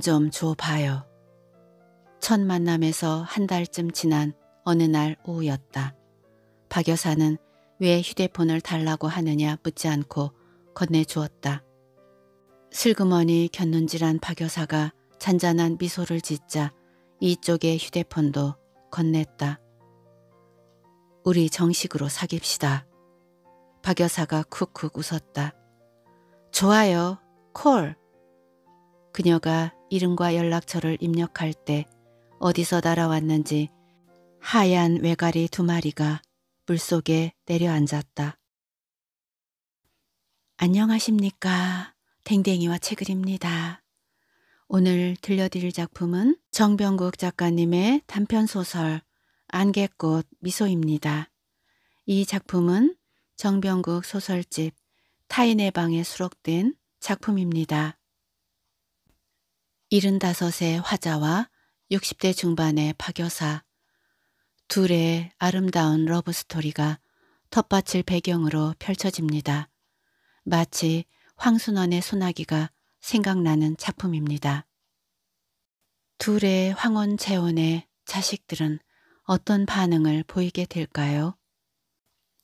좀 줘봐요. 첫 만남에서 한 달쯤 지난 어느 날 오후였다. 박 여사는 왜 휴대폰을 달라고 하느냐 묻지 않고 건네주었다. 슬그머니 곁눈질한박 여사가 잔잔한 미소를 짓자 이쪽의 휴대폰도 건넸다. 우리 정식으로 사깁시다. 박 여사가 쿡쿡 웃었다. 좋아요. 콜. 그녀가 이름과 연락처를 입력할 때 어디서 날아왔는지 하얀 외가리 두 마리가 물속에 내려앉았다. 안녕하십니까. 댕댕이와 책을입니다. 오늘 들려드릴 작품은 정병국 작가님의 단편소설 안개꽃 미소입니다. 이 작품은 정병국 소설집 타인의 방에 수록된 작품입니다. 75세 화자와 60대 중반의 파교사, 둘의 아름다운 러브스토리가 텃밭을 배경으로 펼쳐집니다. 마치 황순원의 소나기가 생각나는 작품입니다. 둘의 황혼 재혼의 자식들은 어떤 반응을 보이게 될까요?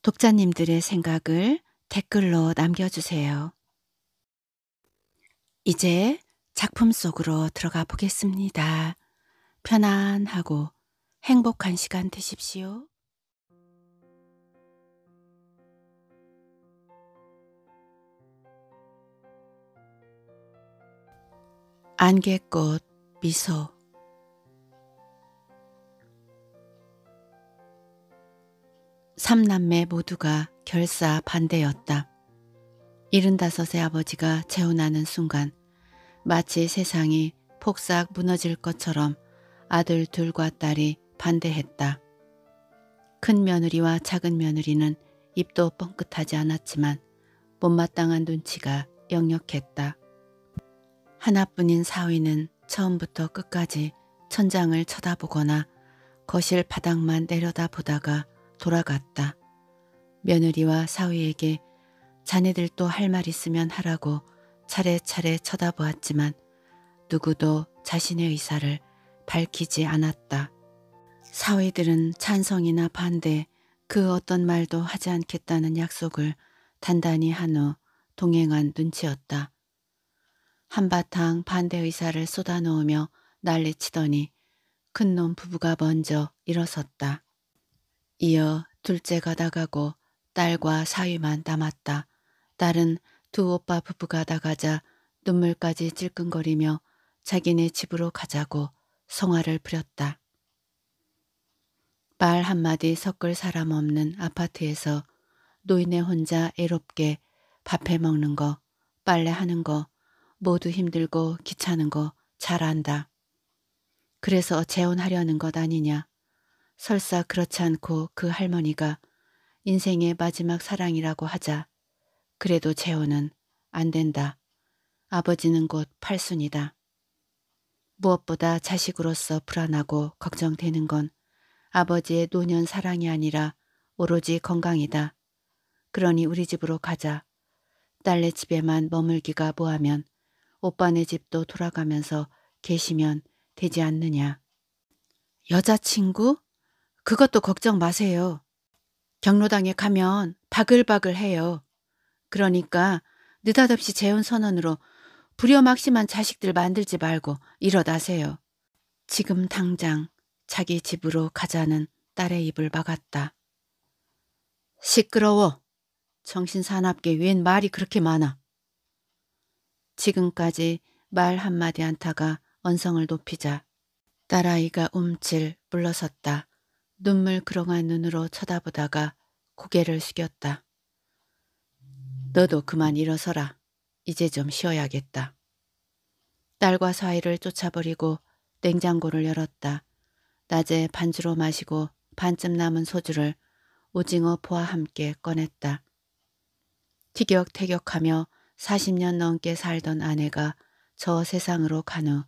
독자님들의 생각을 댓글로 남겨주세요. 이제 작품 속으로 들어가 보겠습니다. 편안하고 행복한 시간 되십시오. 안개꽃 미소 삼남매 모두가 결사 반대였다. 75세 아버지가 재혼하는 순간 마치 세상이 폭삭 무너질 것처럼 아들 둘과 딸이 반대했다. 큰 며느리와 작은 며느리는 입도 뻥끗하지 않았지만 못마땅한 눈치가 역력했다. 하나뿐인 사위는 처음부터 끝까지 천장을 쳐다보거나 거실 바닥만 내려다보다가 돌아갔다. 며느리와 사위에게 자네들도 할말 있으면 하라고 차례차례 쳐다보았지만 누구도 자신의 의사를 밝히지 않았다. 사위들은 찬성이나 반대 그 어떤 말도 하지 않겠다는 약속을 단단히 한 후 동행한 눈치였다. 한바탕 반대 의사를 쏟아놓으며 난리치더니 큰 놈 부부가 먼저 일어섰다. 이어 둘째가 다가고 딸과 사위만 남았다. 딸은 두 오빠 부부가 나가자 눈물까지 찔끔거리며 자기네 집으로 가자고 성화를 부렸다. 말 한마디 섞을 사람 없는 아파트에서 노인네 혼자 애롭게 밥해 먹는 거, 빨래하는 거 모두 힘들고 귀찮은 거 잘 안다. 그래서 재혼하려는 것 아니냐. 설사 그렇지 않고 그 할머니가 인생의 마지막 사랑이라고 하자 그래도 재호는안 된다. 아버지는 곧 팔순이다. 무엇보다 자식으로서 불안하고 걱정되는 건 아버지의 노년 사랑이 아니라 오로지 건강이다. 그러니 우리 집으로 가자. 딸네 집에만 머물기가 뭐하면 오빠네 집도 돌아가면서 계시면 되지 않느냐. 여자친구? 그것도 걱정 마세요. 경로당에 가면 바글바글 해요. 그러니까 느닷없이 재혼 선언으로 불효막심한 자식들 만들지 말고 일어나세요. 지금 당장 자기 집으로 가자는 딸의 입을 막았다. 시끄러워. 정신사납게 웬 말이 그렇게 많아. 지금까지 말 한마디 안타가 언성을 높이자 딸아이가 움찔 물러섰다. 눈물 그렁한 눈으로 쳐다보다가 고개를 숙였다. 너도 그만 일어서라. 이제 좀 쉬어야겠다. 딸과 사이를 쫓아버리고 냉장고를 열었다. 낮에 반주로 마시고 반쯤 남은 소주를 오징어 포와 함께 꺼냈다. 티격태격하며 40년 넘게 살던 아내가 저 세상으로 간 후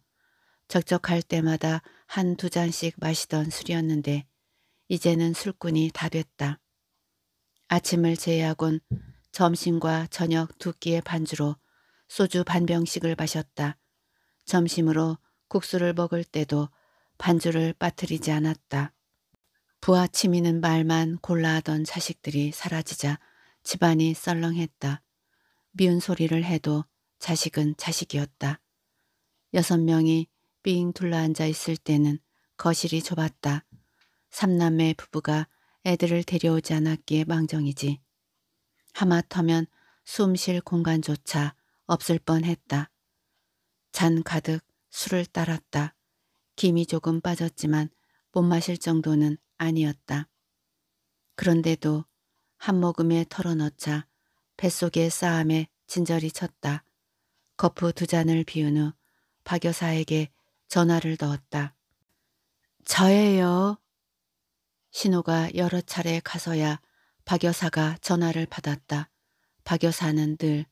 적적할 때마다 한두 잔씩 마시던 술이었는데 이제는 술꾼이 다 됐다. 아침을 제외하곤 점심과 저녁 두 끼의 반주로 소주 반병씩을 마셨다. 점심으로 국수를 먹을 때도 반주를 빠뜨리지 않았다. 부하 치미는 말만 골라하던 자식들이 사라지자 집안이 썰렁했다. 미운 소리를 해도 자식은 자식이었다. 여섯 명이 삥 둘러앉아 있을 때는 거실이 좁았다. 삼남매 부부가 애들을 데려오지 않았기에 망정이지. 하마터면 숨 쉴 공간조차 없을 뻔했다. 잔 가득 술을 따랐다. 김이 조금 빠졌지만 못 마실 정도는 아니었다. 그런데도 한 모금에 털어넣자 뱃속의 싸움에 진절이 쳤다. 거푸 두 잔을 비운 후 박여사에게 전화를 넣었다. 저예요. 신호가 여러 차례 가서야 박 여사가 전화를 받았다. 박 여사는 늘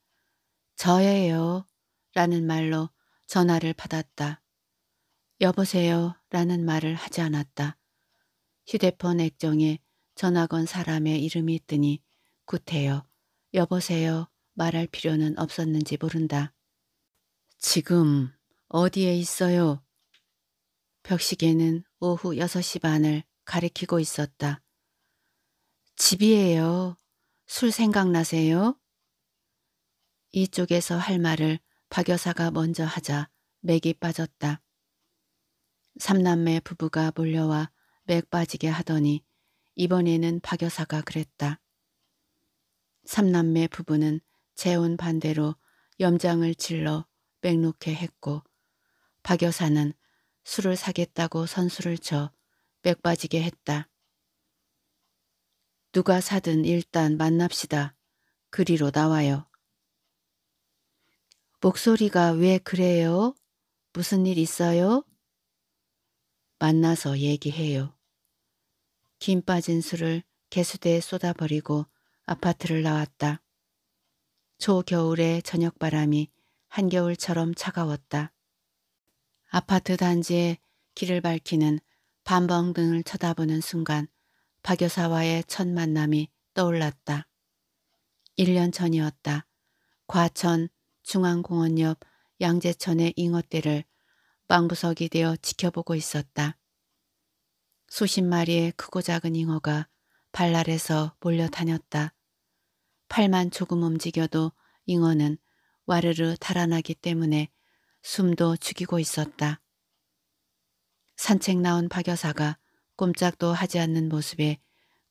저예요 라는 말로 전화를 받았다. 여보세요 라는 말을 하지 않았다. 휴대폰 액정에 전화 건 사람의 이름이 뜨니 구태여 여보세요 말할 필요는 없었는지 모른다. 지금 어디에 있어요? 벽시계는 오후 6시 반을 가리키고 있었다. 집이에요. 술 생각나세요? 이쪽에서 할 말을 박 여사가 먼저 하자 맥이 빠졌다. 삼남매 부부가 몰려와 맥 빠지게 하더니 이번에는 박 여사가 그랬다. 삼남매 부부는 재혼 반대로 염장을 질러 맥놓게 했고 박 여사는 술을 사겠다고 선수를 쳐 맥 빠지게 했다. 누가 사든 일단 만납시다. 그리로 나와요. 목소리가 왜 그래요? 무슨 일 있어요? 만나서 얘기해요. 김 빠진 술을 개수대에 쏟아버리고 아파트를 나왔다. 초겨울에 저녁바람이 한겨울처럼 차가웠다. 아파트 단지에 길을 밝히는 반벙등을 쳐다보는 순간 박 여사와의 첫 만남이 떠올랐다. 1년 전이었다. 과천 중앙공원 옆 양재천의 잉어떼를 망부석이 되어 지켜보고 있었다. 수십 마리의 크고 작은 잉어가 발날에서 몰려다녔다. 팔만 조금 움직여도 잉어는 와르르 달아나기 때문에 숨도 죽이고 있었다. 산책 나온 박 여사가 꼼짝도 하지 않는 모습에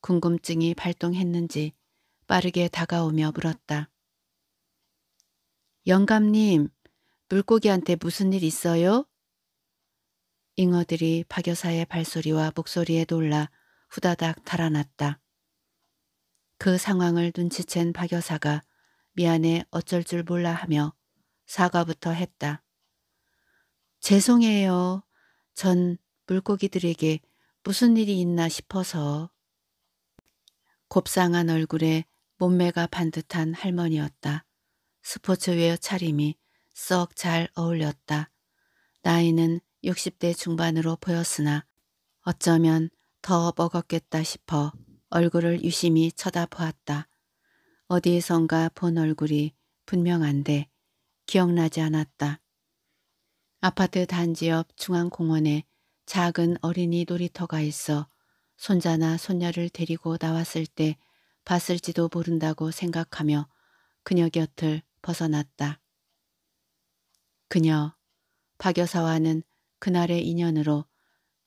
궁금증이 발동했는지 빠르게 다가오며 물었다. 영감님, 물고기한테 무슨 일 있어요? 잉어들이 박여사의 발소리와 목소리에 놀라 후다닥 달아났다. 그 상황을 눈치챈 박여사가 미안해 어쩔 줄 몰라 하며 사과부터 했다. 죄송해요. 전 물고기들에게 무슨 일이 있나 싶어서 곱상한 얼굴에 몸매가 반듯한 할머니였다. 스포츠웨어 차림이 썩 잘 어울렸다. 나이는 60대 중반으로 보였으나 어쩌면 더 먹었겠다 싶어 얼굴을 유심히 쳐다보았다. 어디에선가 본 얼굴이 분명한데 기억나지 않았다. 아파트 단지 옆 중앙공원에 작은 어린이 놀이터가 있어 손자나 손녀를 데리고 나왔을 때 봤을지도 모른다고 생각하며 그녀 곁을 벗어났다. 그녀, 박 여사와는 그날의 인연으로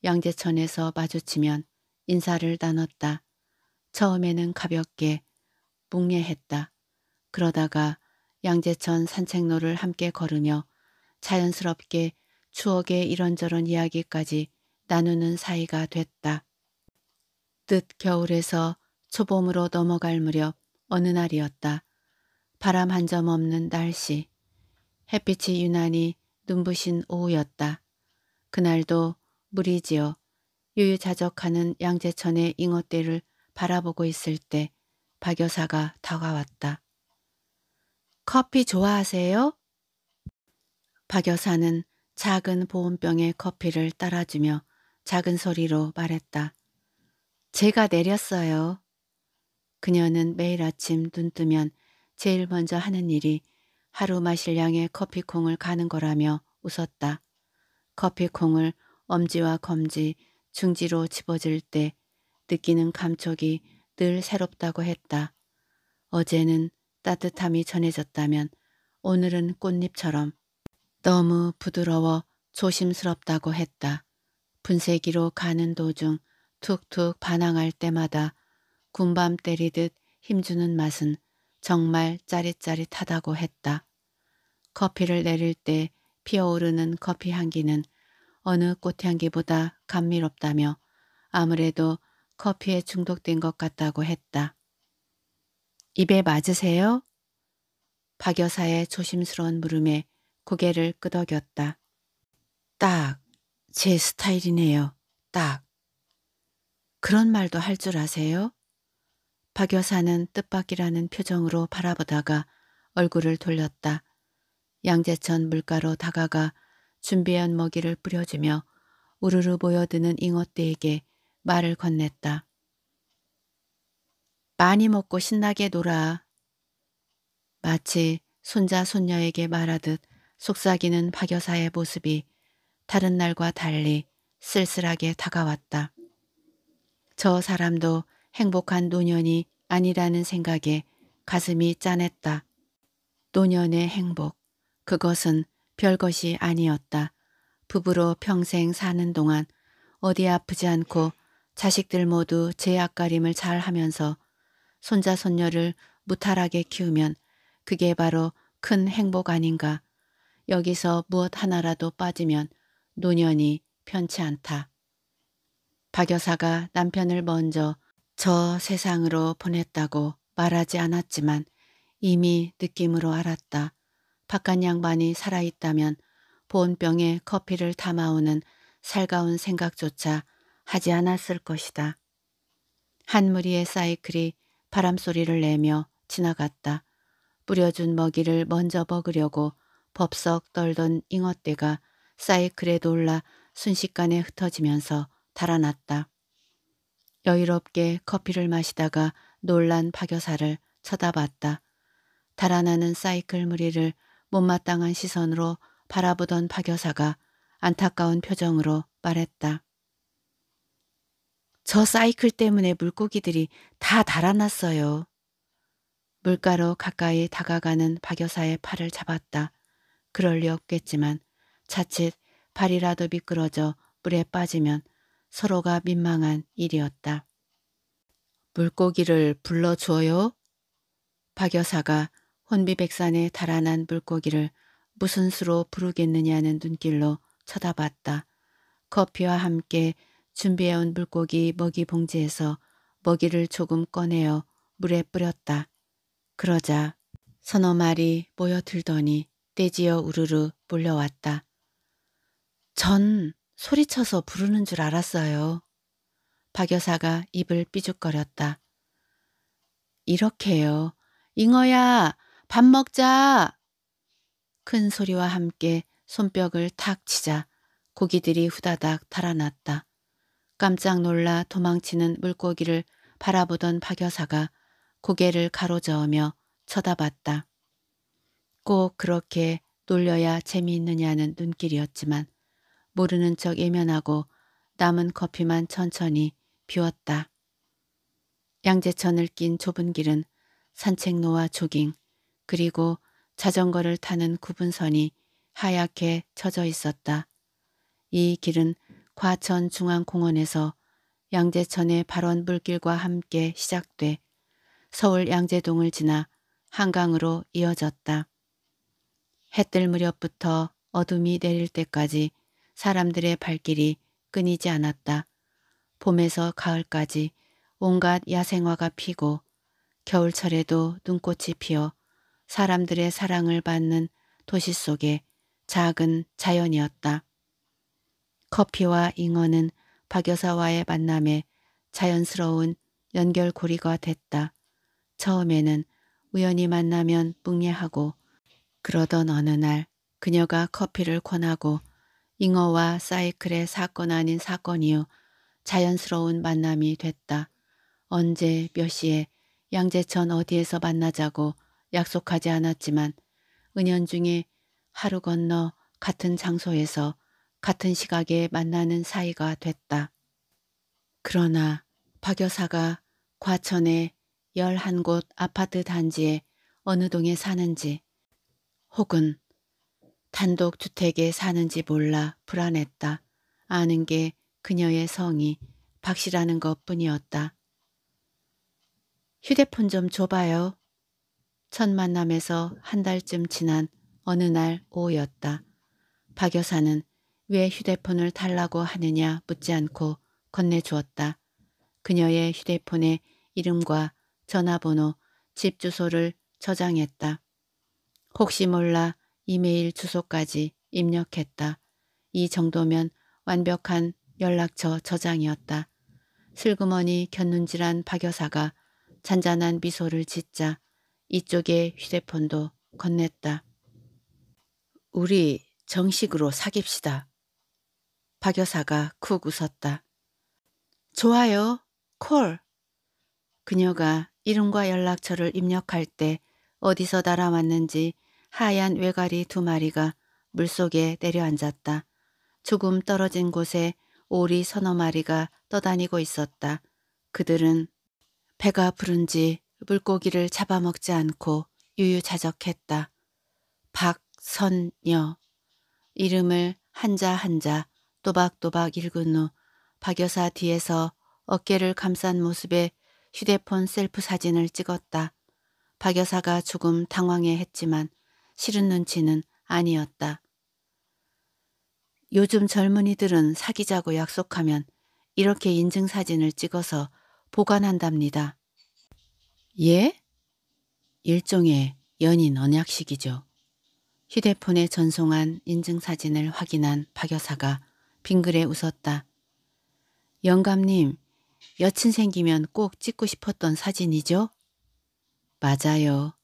양재천에서 마주치면 인사를 나눴다. 처음에는 가볍게 묵례했다. 그러다가 양재천 산책로를 함께 걸으며 자연스럽게 추억의 이런저런 이야기까지 나누는 사이가 됐다. 뜻 겨울에서 초봄으로 넘어갈 무렵 어느 날이었다. 바람 한 점 없는 날씨. 햇빛이 유난히 눈부신 오후였다. 그날도 무리지어 유유자적하는 양재천의 잉어떼를 바라보고 있을 때 박여사가 다가왔다. 커피 좋아하세요? 박여사는 작은 보온병에 커피를 따라주며 작은 소리로 말했다. 제가 내렸어요. 그녀는 매일 아침 눈 뜨면 제일 먼저 하는 일이 하루 마실 양의 커피콩을 가는 거라며 웃었다. 커피콩을 엄지와 검지, 중지로 집어질 때 느끼는 감촉이 늘 새롭다고 했다. 어제는 따뜻함이 전해졌다면 오늘은 꽃잎처럼 너무 부드러워 조심스럽다고 했다. 분쇄기로 가는 도중 툭툭 반항할 때마다 군밤 때리듯 힘주는 맛은 정말 짜릿짜릿하다고 했다. 커피를 내릴 때 피어오르는 커피 향기는 어느 꽃향기보다 감미롭다며 아무래도 커피에 중독된 것 같다고 했다. 입에 맞으세요? 박 여사의 조심스러운 물음에 고개를 끄덕였다. 딱 제 스타일이네요. 딱. 그런 말도 할 줄 아세요? 박 여사는 뜻밖이라는 표정으로 바라보다가 얼굴을 돌렸다. 양재천 물가로 다가가 준비한 먹이를 뿌려주며 우르르 모여드는 잉어떼에게 말을 건넸다. 많이 먹고 신나게 놀아. 마치 손자 손녀에게 말하듯 속삭이는 박여사의 모습이 다른 날과 달리 쓸쓸하게 다가왔다. 저 사람도 행복한 노년이 아니라는 생각에 가슴이 짠했다. 노년의 행복, 그것은 별것이 아니었다. 부부로 평생 사는 동안 어디 아프지 않고 자식들 모두 제 앞가림을 잘 하면서 손자 손녀를 무탈하게 키우면 그게 바로 큰 행복 아닌가 여기서 무엇 하나라도 빠지면 노년이 편치 않다. 박 여사가 남편을 먼저 저 세상으로 보냈다고 말하지 않았지만 이미 느낌으로 알았다. 바깥 양반이 살아있다면 보온병에 커피를 담아오는 살가운 생각조차 하지 않았을 것이다. 한 무리의 사이클이 바람소리를 내며 지나갔다. 뿌려준 먹이를 먼저 먹으려고 법석 떨던 잉어떼가 사이클에 놀라 순식간에 흩어지면서 달아났다. 여유롭게 커피를 마시다가 놀란 파교사를 쳐다봤다. 달아나는 사이클 무리를 못마땅한 시선으로 바라보던 파교사가 안타까운 표정으로 말했다. 저 사이클 때문에 물고기들이 다 달아났어요. 물가로 가까이 다가가는 박여사의 팔을 잡았다. 그럴 리 없겠지만 자칫 발이라도 미끄러져 물에 빠지면 서로가 민망한 일이었다. 물고기를 불러주어요? 박 여사가 혼비백산에 달아난 물고기를 무슨 수로 부르겠느냐는 눈길로 쳐다봤다. 커피와 함께 준비해온 물고기 먹이 봉지에서 먹이를 조금 꺼내어 물에 뿌렸다. 그러자 서너 마리 모여들더니 떼지어 우르르 몰려왔다. 전 소리쳐서 부르는 줄 알았어요. 박 여사가 입을 삐죽거렸다. 이렇게요. 잉어야 밥 먹자. 큰 소리와 함께 손뼉을 탁 치자 고기들이 후다닥 달아났다. 깜짝 놀라 도망치는 물고기를 바라보던 박 여사가 고개를 가로저으며 쳐다봤다. 꼭 그렇게 놀려야 재미있느냐는 눈길이었지만 모르는 척 예면하고 남은 커피만 천천히 비웠다. 양재천을 낀 좁은 길은 산책로와 조깅 그리고 자전거를 타는 구분선이 하얗게 쳐져 있었다. 이 길은 과천중앙공원에서 양재천의 발원 불길과 함께 시작돼 서울 양재동을 지나 한강으로 이어졌다. 해뜰 무렵부터 어둠이 내릴 때까지 사람들의 발길이 끊이지 않았다. 봄에서 가을까지 온갖 야생화가 피고 겨울철에도 눈꽃이 피어 사람들의 사랑을 받는 도시 속의 작은 자연이었다. 커피와 잉어는 박 여사와의 만남에 자연스러운 연결고리가 됐다. 처음에는 우연히 만나면 뿡예하고 그러던 어느 날 그녀가 커피를 권하고 잉어와 사이클의 사건 아닌 사건 이후 자연스러운 만남이 됐다. 언제 몇 시에 양재천 어디에서 만나자고 약속하지 않았지만 은연중에 하루 건너 같은 장소에서 같은 시각에 만나는 사이가 됐다. 그러나 박 여사가 과천의 1 1곳 아파트 단지에 어느 동에 사는지 혹은 단독 주택에 사는지 몰라 불안했다. 아는 게 그녀의 성이 박씨라는 것뿐이었다. 휴대폰 좀 줘봐요. 첫 만남에서 한 달쯤 지난 어느 날 오후였다. 박 여사는 왜 휴대폰을 달라고 하느냐 묻지 않고 건네주었다. 그녀의 휴대폰에 이름과 전화번호, 집 주소를 저장했다. 혹시 몰라 이메일 주소까지 입력했다. 이 정도면 완벽한 연락처 저장이었다. 슬그머니 곁눈질한 박 여사가 잔잔한 미소를 짓자 이쪽에 휴대폰도 건넸다. 우리 정식으로 사깁시다. 박 여사가 쿡 웃었다. 좋아요. 콜. 그녀가 이름과 연락처를 입력할 때 어디서 날아왔는지 하얀 외가리 두 마리가 물속에 내려앉았다. 조금 떨어진 곳에 오리 서너 마리가 떠다니고 있었다. 그들은 배가 부른지 물고기를 잡아먹지 않고 유유자적했다. 박선녀 이름을 한자 한자 또박또박 읽은 후 박여사 뒤에서 어깨를 감싼 모습에 휴대폰 셀프 사진을 찍었다. 박여사가 조금 당황해 했지만 싫은 눈치는 아니었다. 요즘 젊은이들은 사귀자고 약속하면 이렇게 인증사진을 찍어서 보관한답니다. 예? 일종의 연인 언약식이죠. 휴대폰에 전송한 인증사진을 확인한 박 여사가 빙그레 웃었다. 영감님, 여친 생기면 꼭 찍고 싶었던 사진이죠? 맞아요.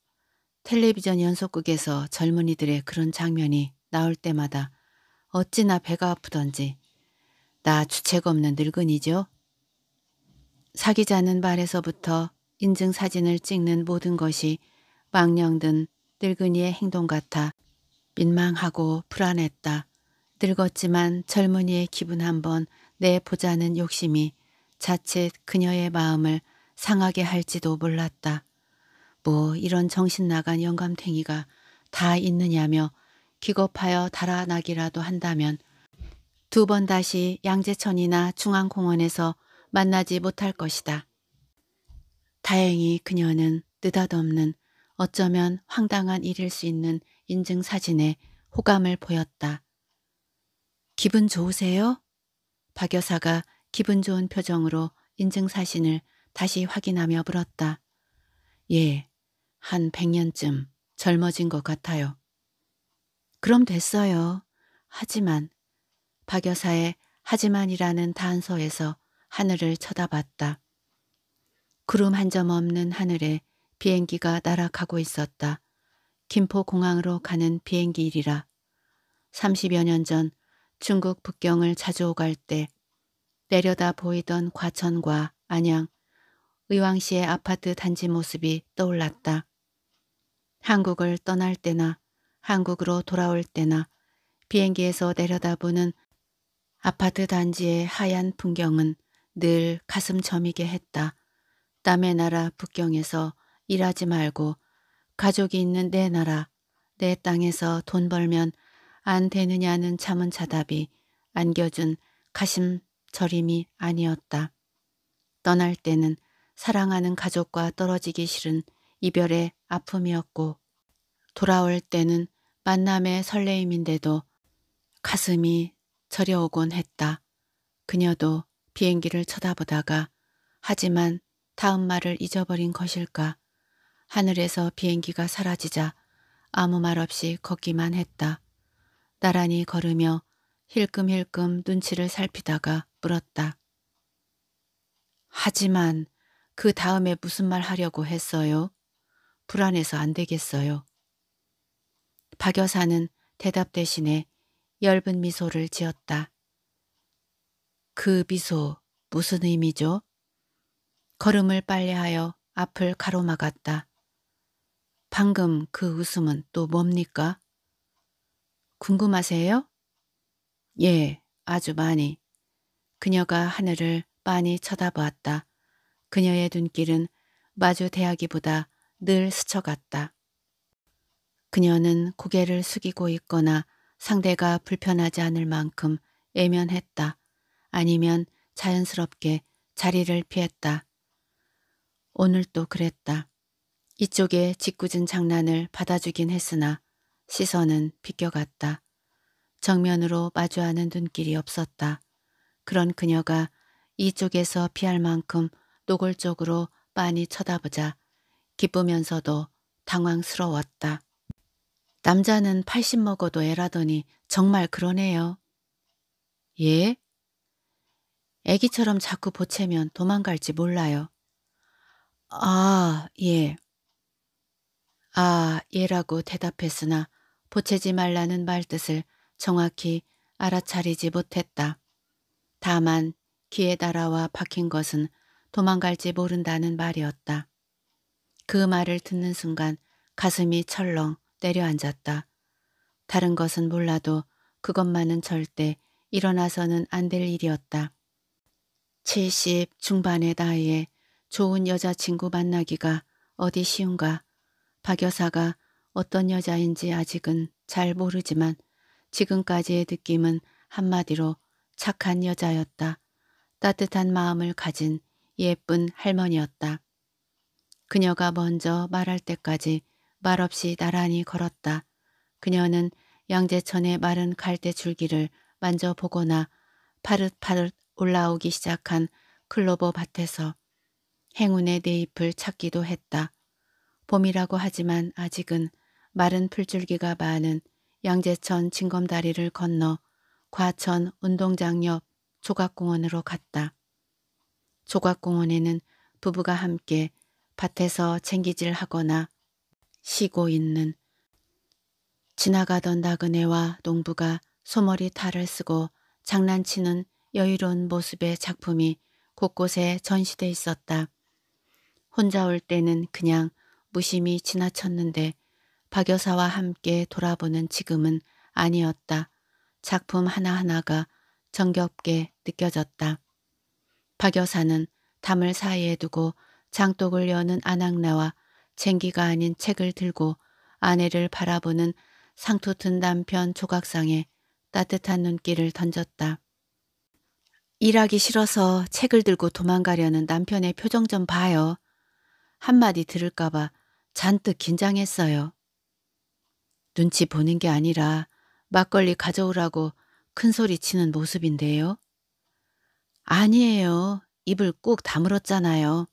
텔레비전 연속극에서 젊은이들의 그런 장면이 나올 때마다 어찌나 배가 아프던지 나 주책 없는 늙은이죠. 사귀자는 말에서부터 인증사진을 찍는 모든 것이 망령든 늙은이의 행동 같아 민망하고 불안했다. 늙었지만 젊은이의 기분 한번 내보자는 욕심이 자칫 그녀의 마음을 상하게 할지도 몰랐다. 뭐 이런 정신나간 영감탱이가 다 있느냐며 기겁하여 달아나기라도 한다면 두 번 다시 양재천이나 중앙공원에서 만나지 못할 것이다. 다행히 그녀는 느닷없는 어쩌면 황당한 일일 수 있는 인증사진에 호감을 보였다. 기분 좋으세요? 박 여사가 기분 좋은 표정으로 인증사진을 다시 확인하며 물었다. 예, 한 100년쯤 젊어진 것 같아요. 그럼 됐어요. 하지만 박 여사의 하지만이라는 단서에서 하늘을 쳐다봤다. 구름 한 점 없는 하늘에 비행기가 날아가고 있었다. 김포공항으로 가는 비행기이라 일 30여 년 전 중국 북경을 자주 오갈 때 내려다 보이던 과천과 안양, 의왕시의 아파트 단지 모습이 떠올랐다. 한국을 떠날 때나 한국으로 돌아올 때나 비행기에서 내려다보는 아파트 단지의 하얀 풍경은 늘 가슴 저미게 했다. 땀의 나라 북경에서 일하지 말고 가족이 있는 내 나라, 내 땅에서 돈 벌면 안 되느냐는 참은 자답이 안겨준 가슴저림이 아니었다. 떠날 때는 사랑하는 가족과 떨어지기 싫은 이별의 아픔이었고 돌아올 때는 만남의 설레임인데도 가슴이 저려오곤 했다. 그녀도 비행기를 쳐다보다가 하지만 다음 말을 잊어버린 것일까 하늘에서 비행기가 사라지자 아무 말 없이 걷기만 했다. 나란히 걸으며 힐끔힐끔 눈치를 살피다가 물었다. 하지만 그 다음에 무슨 말 하려고 했어요? 불안해서 안 되겠어요. 박 여사는 대답 대신에 엷은 미소를 지었다. 그 미소 무슨 의미죠? 걸음을 빨리하여 앞을 가로막았다. 방금 그 웃음은 또 뭡니까? 궁금하세요? 예, 아주 많이. 그녀가 하늘을 빤히 쳐다보았다. 그녀의 눈길은 마주 대하기보다 늘 스쳐갔다. 그녀는 고개를 숙이고 있거나 상대가 불편하지 않을 만큼 애면했다. 아니면 자연스럽게 자리를 피했다. 오늘도 그랬다. 이쪽에 짓궂은 장난을 받아주긴 했으나 시선은 비껴갔다. 정면으로 마주하는 눈길이 없었다. 그런 그녀가 이쪽에서 피할 만큼 노골적으로 많이 쳐다보자 기쁘면서도 당황스러웠다. 남자는 80 먹어도 애라더니 정말 그러네요. 예? 애기처럼 자꾸 보채면 도망갈지 몰라요. 아, 예. 아, 예라고 대답했으나 보채지 말라는 말뜻을 정확히 알아차리지 못했다. 다만 귀에 따라와 박힌 것은 도망갈지 모른다는 말이었다. 그 말을 듣는 순간 가슴이 철렁 내려앉았다 다른 것은 몰라도 그것만은 절대 일어나서는 안 될 일이었다. 70 중반의 나이에 좋은 여자친구 만나기가 어디 쉬운가. 박 여사가 어떤 여자인지 아직은 잘 모르지만 지금까지의 느낌은 한마디로 착한 여자였다. 따뜻한 마음을 가진 예쁜 할머니였다. 그녀가 먼저 말할 때까지 말없이 나란히 걸었다. 그녀는 양재천의 마른 갈대 줄기를 만져보거나 파릇파릇 올라오기 시작한 클로버 밭에서 행운의 내 잎을 찾기도 했다. 봄이라고 하지만 아직은 마른 풀줄기가 많은 양재천 징검다리를 건너 과천 운동장 옆 조각공원으로 갔다. 조각공원에는 부부가 함께 밭에서 챙기질 하거나 쉬고 있는 지나가던 나그네와 농부가 소머리 탈을 쓰고 장난치는 여유로운 모습의 작품이 곳곳에 전시돼 있었다. 혼자 올 때는 그냥 무심히 지나쳤는데 박 여사와 함께 돌아보는 지금은 아니었다. 작품 하나하나가 정겹게 느껴졌다. 박 여사는 담을 사이에 두고 장독을 여는 아낙나와 쟁기가 아닌 책을 들고 아내를 바라보는 상투튼 남편 조각상에 따뜻한 눈길을 던졌다. 일하기 싫어서 책을 들고 도망가려는 남편의 표정 좀 봐요. 한마디 들을까봐 잔뜩 긴장했어요. 눈치 보는 게 아니라 막걸리 가져오라고 큰 소리 치는 모습인데요. 아니에요. 입을 꾹 다물었잖아요.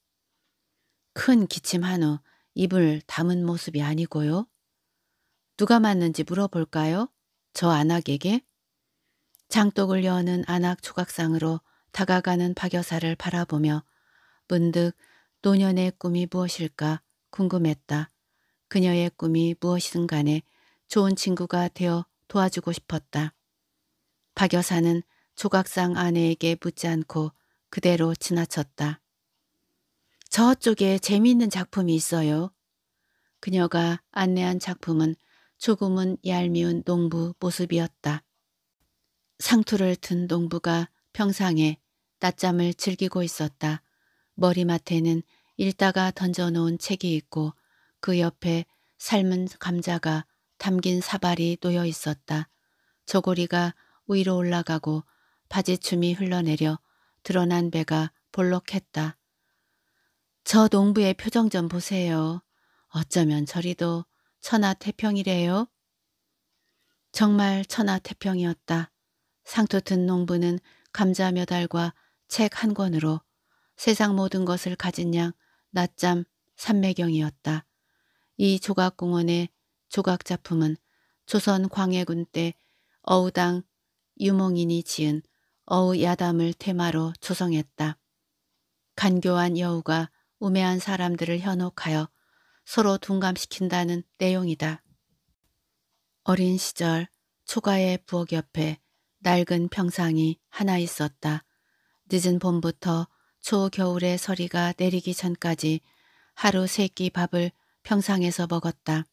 큰 기침한 후 입을 담은 모습이 아니고요. 누가 맞는지 물어볼까요? 저 안악에게? 장독을 여는 안악 조각상으로 다가가는 박여사를 바라보며 문득 노년의 꿈이 무엇일까 궁금했다. 그녀의 꿈이 무엇이든 간에 좋은 친구가 되어 도와주고 싶었다. 박 여사는 조각상 아내에게 묻지 않고 그대로 지나쳤다. 저쪽에 재미있는 작품이 있어요. 그녀가 안내한 작품은 조금은 얄미운 농부 모습이었다. 상투를 든 농부가 평상에 낮잠을 즐기고 있었다. 머리맡에는 읽다가 던져놓은 책이 있고 그 옆에 삶은 감자가 담긴 사발이 놓여 있었다. 저고리가 위로 올라가고 바지춤이 흘러내려 드러난 배가 볼록했다. 저 농부의 표정 좀 보세요. 어쩌면 저리도 천하태평이래요. 정말 천하태평이었다. 상토 튼 농부는 감자 몇 알과 책 한 권으로 세상 모든 것을 가진 양 낮잠 삼매경이었다. 이 조각공원의 조각작품은 조선 광해군 때 어우당 유몽인이 지은 어우야담을 테마로 조성했다. 간교한 여우가 우매한 사람들을 현혹하여 서로 둔감시킨다는 내용이다. 어린 시절 초가의 부엌 옆에 낡은 평상이 하나 있었다. 늦은 봄부터 초겨울의 서리가 내리기 전까지 하루 세 끼 밥을 평상에서 먹었다.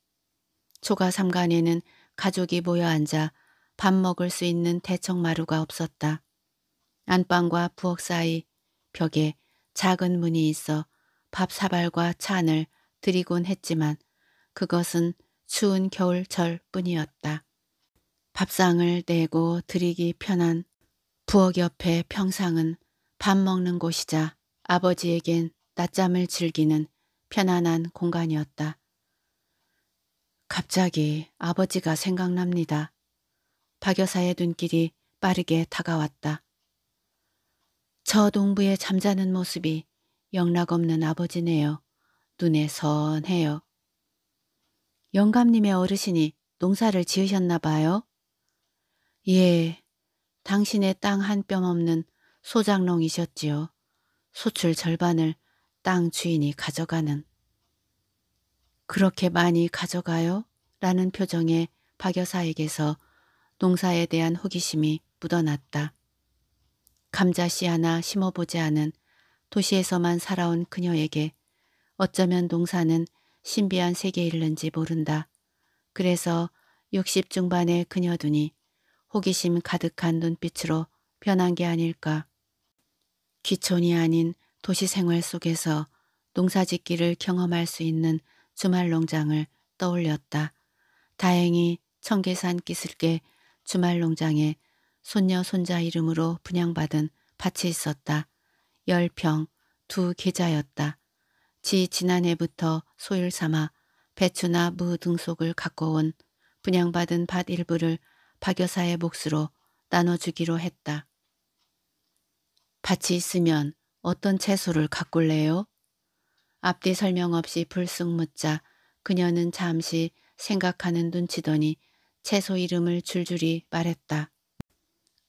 초가 삼간에는 가족이 모여 앉아 밥 먹을 수 있는 대청마루가 없었다. 안방과 부엌 사이 벽에 작은 문이 있어 밥 사발과 찬을 드리곤 했지만 그것은 추운 겨울철 뿐이었다. 밥상을 내고 드리기 편한 부엌 옆의 평상은 밥 먹는 곳이자 아버지에겐 낮잠을 즐기는 편안한 공간이었다. 갑자기 아버지가 생각납니다. 박 여사의 눈길이 빠르게 다가왔다. 저 농부의 잠자는 모습이 영락없는 아버지네요. 눈에 선해요. 영감님의 어르신이 농사를 지으셨나 봐요? 예, 당신의 땅 한 뼘 없는 소장농이셨지요. 소출 절반을 땅 주인이 가져가는. 그렇게 많이 가져가요? 라는 표정에 박 여사에게서 농사에 대한 호기심이 묻어났다. 감자 씨 하나 심어보지 않은 도시에서만 살아온 그녀에게 어쩌면 농사는 신비한 세계에 이르는지 모른다. 그래서 60 중반의 그녀 눈이 호기심 가득한 눈빛으로 변한 게 아닐까. 귀촌이 아닌 도시 생활 속에서 농사짓기를 경험할 수 있는 주말 농장을 떠올렸다. 다행히 청계산 기슬에 주말 농장에 손녀 손자 이름으로 분양받은 밭이 있었다. 열평, 두 계좌였다. 지 지난해부터 소일 삼아 배추나 무 등속을 갖고 온 분양받은 밭 일부를 박여사의 몫으로 나눠주기로 했다. 밭이 있으면 어떤 채소를 가꿀래요? 앞뒤 설명 없이 불쑥 묻자 그녀는 잠시 생각하는 눈치더니 채소 이름을 줄줄이 말했다.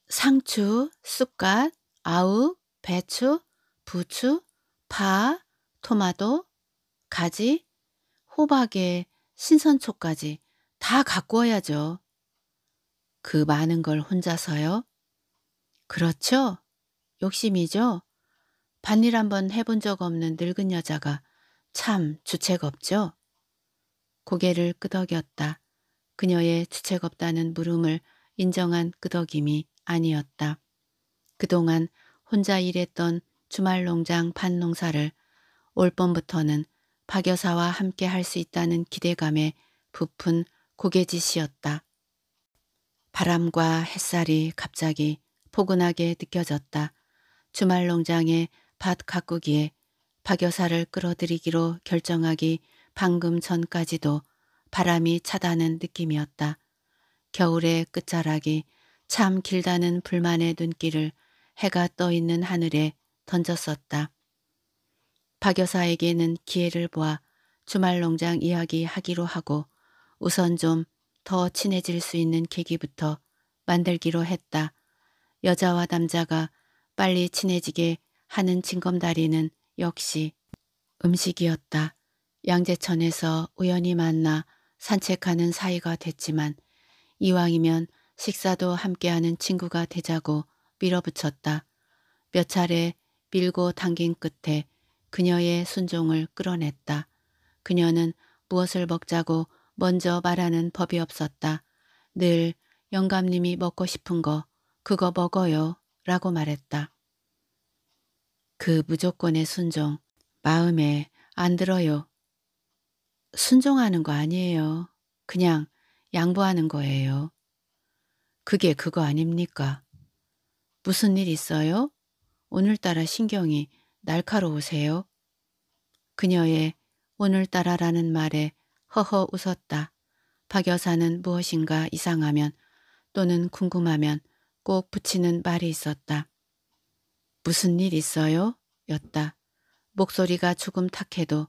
상추, 쑥갓, 아우, 배추, 부추, 파, 토마토, 가지, 호박에 신선초까지 다 갖고 와야죠. 그 많은 걸 혼자서요? 그렇죠. 욕심이죠. 반일 한번 해본 적 없는 늙은 여자가 참 주책없죠. 고개를 끄덕였다. 그녀의 주책없다는 물음을 인정한 끄덕임이 아니었다. 그동안 혼자 일했던 주말 농장 판 농사를 올 봄부터는 박여사와 함께 할 수 있다는 기대감에 부푼 고개짓이었다. 바람과 햇살이 갑자기 포근하게 느껴졌다. 주말 농장의 밭 가꾸기에 박여사를 끌어들이기로 결정하기 방금 전까지도 바람이 차다는 느낌이었다. 겨울의 끝자락이 참 길다는 불만의 눈길을 해가 떠있는 하늘에 던졌었다. 박 여사에게는 기회를 보아 주말 농장 이야기 하기로 하고 우선 좀 더 친해질 수 있는 계기부터 만들기로 했다. 여자와 남자가 빨리 친해지게 하는 징검다리는 역시 음식이었다. 양재천에서 우연히 만나 산책하는 사이가 됐지만 이왕이면 식사도 함께하는 친구가 되자고 밀어붙였다. 몇 차례 밀고 당긴 끝에 그녀의 순종을 끌어냈다. 그녀는 무엇을 먹자고 먼저 말하는 법이 없었다. 늘 영감님이 먹고 싶은 거 그거 먹어요 라고 말했다. 그 무조건의 순종 마음에 안 들어요. 순종하는 거 아니에요. 그냥 양보하는 거예요. 그게 그거 아닙니까? 무슨 일 있어요? 오늘따라 신경이 날카로우세요? 그녀의 오늘따라라는 말에 허허 웃었다. 박 여사는 무엇인가 이상하면 또는 궁금하면 꼭 붙이는 말이 있었다. 무슨 일 있어요? 였다. 목소리가 조금 탁해도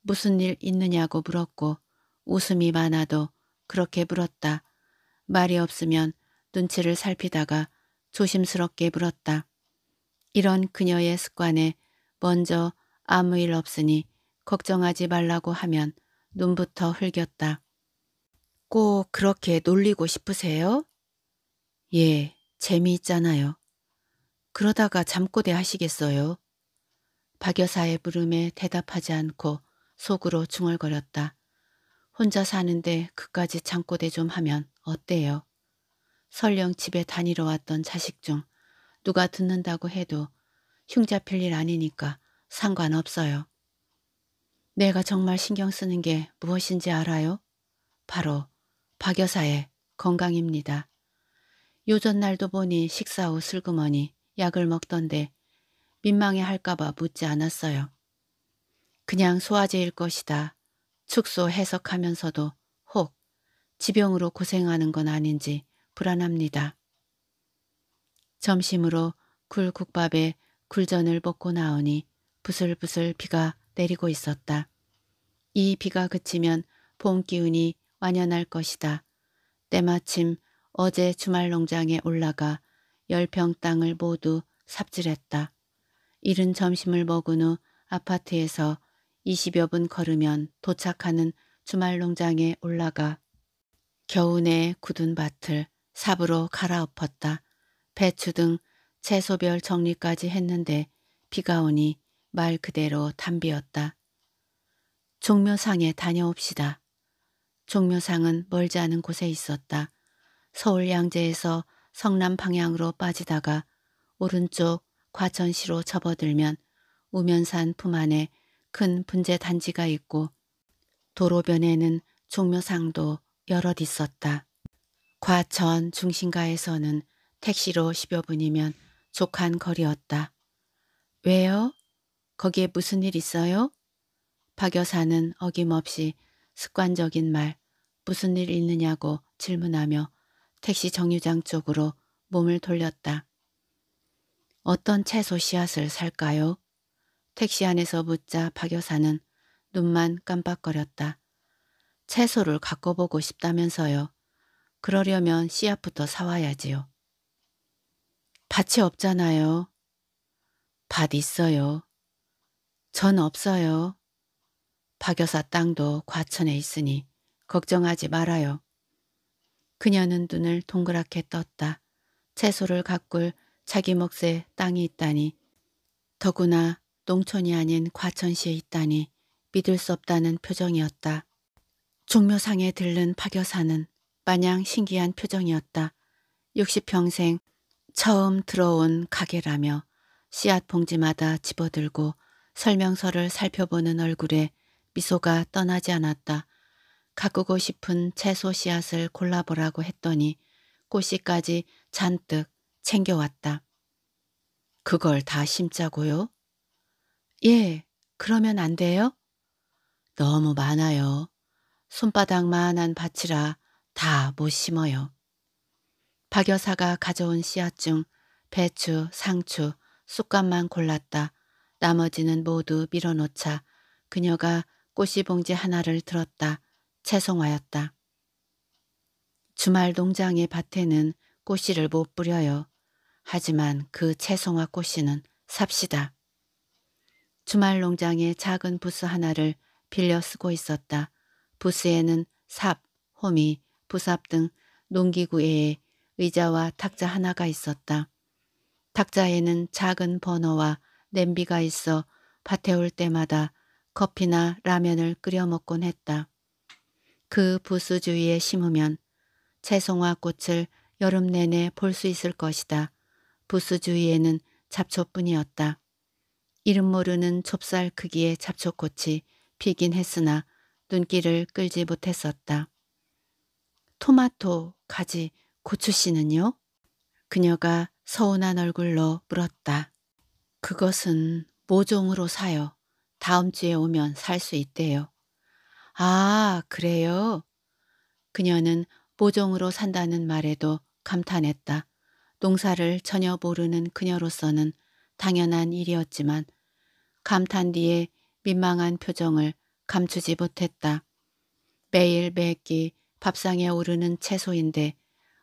무슨 일 있느냐고 물었고 웃음이 많아도 그렇게 물었다. 말이 없으면 눈치를 살피다가 조심스럽게 물었다. 이런 그녀의 습관에 먼저 아무 일 없으니 걱정하지 말라고 하면 눈부터 흘겼다. 꼭 그렇게 놀리고 싶으세요? 예, 재미있잖아요. 그러다가 잠꼬대 하시겠어요? 박 여사의 물음에 대답하지 않고 속으로 중얼거렸다. 혼자 사는데 그까지 잠꼬대 좀 하면 어때요? 설령 집에 다니러 왔던 자식 중 누가 듣는다고 해도 흉잡힐 일 아니니까 상관없어요. 내가 정말 신경 쓰는 게 무엇인지 알아요? 바로 박 여사의 건강입니다. 요전 날도 보니 식사 후 슬그머니 약을 먹던데 민망해 할까봐 묻지 않았어요. 그냥 소화제일 것이다. 축소 해석하면서도 혹 지병으로 고생하는 건 아닌지 불안합니다. 점심으로 굴국밥에 굴전을 볶고 나오니 부슬부슬 비가 내리고 있었다. 이 비가 그치면 봄 기운이 완연할 것이다. 때마침 어제 주말 농장에 올라가 열평 땅을 모두 삽질했다. 이른 점심을 먹은 후 아파트에서 20여 분 걸으면 도착하는 주말 농장에 올라가 겨우내 굳은 밭을 삽으로 갈아엎었다. 배추 등 채소별 정리까지 했는데 비가 오니 말 그대로 담비였다. 종묘상에 다녀옵시다. 종묘상은 멀지 않은 곳에 있었다. 서울 양재에서 성남 방향으로 빠지다가 오른쪽 과천시로 접어들면 우면산 품 안에 큰 분재 단지가 있고 도로변에는 종묘상도 여럿 있었다. 과천 중심가에서는 택시로 10여 분이면 족한 거리였다. 왜요? 거기에 무슨 일 있어요? 박 여사는 어김없이 습관적인 말 무슨 일 있느냐고 질문하며 택시 정류장 쪽으로 몸을 돌렸다. 어떤 채소 씨앗을 살까요? 택시 안에서 묻자 박 여사는 눈만 깜빡거렸다. 채소를 갖고 보고 싶다면서요. 그러려면 씨앗부터 사와야지요. 밭이 없잖아요. 밭 있어요. 전 없어요. 박여사 땅도 과천에 있으니 걱정하지 말아요. 그녀는 눈을 동그랗게 떴다. 채소를 가꿀 자기 몫의 땅이 있다니 더구나 농촌이 아닌 과천시에 있다니 믿을 수 없다는 표정이었다. 종묘상에 들른 박여사는 마냥 신기한 표정이었다. 60평생 처음 들어온 가게라며 씨앗 봉지마다 집어들고 설명서를 살펴보는 얼굴에 미소가 떠나지 않았다. 가꾸고 싶은 채소 씨앗을 골라보라고 했더니 꽃씨까지 잔뜩 챙겨왔다. 그걸 다 심자고요? 예, 그러면 안 돼요? 너무 많아요. 손바닥만한 밭이라 다 못 심어요. 박 여사가 가져온 씨앗 중 배추, 상추, 쑥갓만 골랐다. 나머지는 모두 밀어놓자 그녀가 꼬시봉지 하나를 들었다. 채송하였다. 주말 농장의 밭에는 꼬씨를 못 뿌려요. 하지만 그 채송화 꼬씨는 삽시다. 주말 농장의 작은 부스 하나를 빌려 쓰고 있었다. 부스에는 삽, 호미, 부삽 등 농기구에 의자와 탁자 하나가 있었다. 탁자에는 작은 버너와 냄비가 있어 밭에 올 때마다 커피나 라면을 끓여 먹곤 했다. 그 부스 주위에 심으면 채송화 꽃을 여름 내내 볼 수 있을 것이다. 부스 주위에는 잡초뿐이었다. 이름 모르는 좁쌀 크기의 잡초꽃이 피긴 했으나 눈길을 끌지 못했었다. 토마토, 가지, 고추 씨는요? 그녀가 서운한 얼굴로 물었다. 그것은 모종으로 사요. 다음 주에 오면 살 수 있대요. 아, 그래요? 그녀는 모종으로 산다는 말에도 감탄했다. 농사를 전혀 모르는 그녀로서는 당연한 일이었지만 감탄 뒤에 민망한 표정을 감추지 못했다. 매일 매끼 밥상에 오르는 채소인데